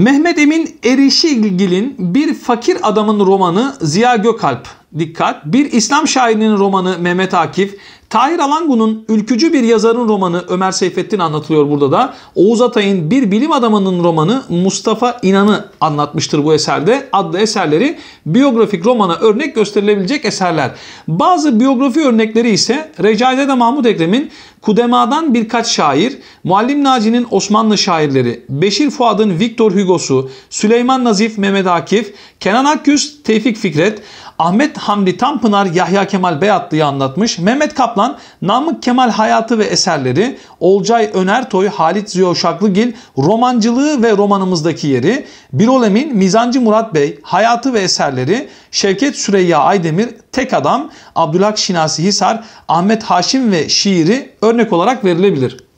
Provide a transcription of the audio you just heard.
Mehmet Emin Erişigil'in bir fakir adamın romanı Ziya Gökalp. Dikkat. Bir İslam şairinin romanı Mehmet Akif. Tahir Alangu'nun ülkücü bir yazarın romanı Ömer Seyfettin anlatılıyor burada da. Oğuz Atay'ın bir bilim adamının romanı Mustafa İnan'ı anlatmıştır bu eserde. Adlı eserleri biyografik romana örnek gösterilebilecek eserler. Bazı biyografi örnekleri ise Recaizade Mahmut Ekrem'in Kudema'dan birkaç şair, Muallim Naci'nin Osmanlı şairleri, Beşir Fuad'ın Victor Hugo'su, Süleyman Nazif Mehmet Akif, Kenan Akgüz Tevfik Fikret, Ahmet Hamdi Tanpınar Yahya Kemal Beyatlı'yı anlatmış, Mehmet Kaplan Kaplan, Namık Kemal hayatı ve eserleri, Olcay Önertoy, Halit Ziyo Şaklıgil, romancılığı ve romanımızdaki yeri, Birol Emin, Mizancı Murat Bey, hayatı ve eserleri, Şevket Süreyya Aydemir, Tek Adam, Abdülhak Şinasi Hisar, Ahmet Haşim ve şiiri örnek olarak verilebilir.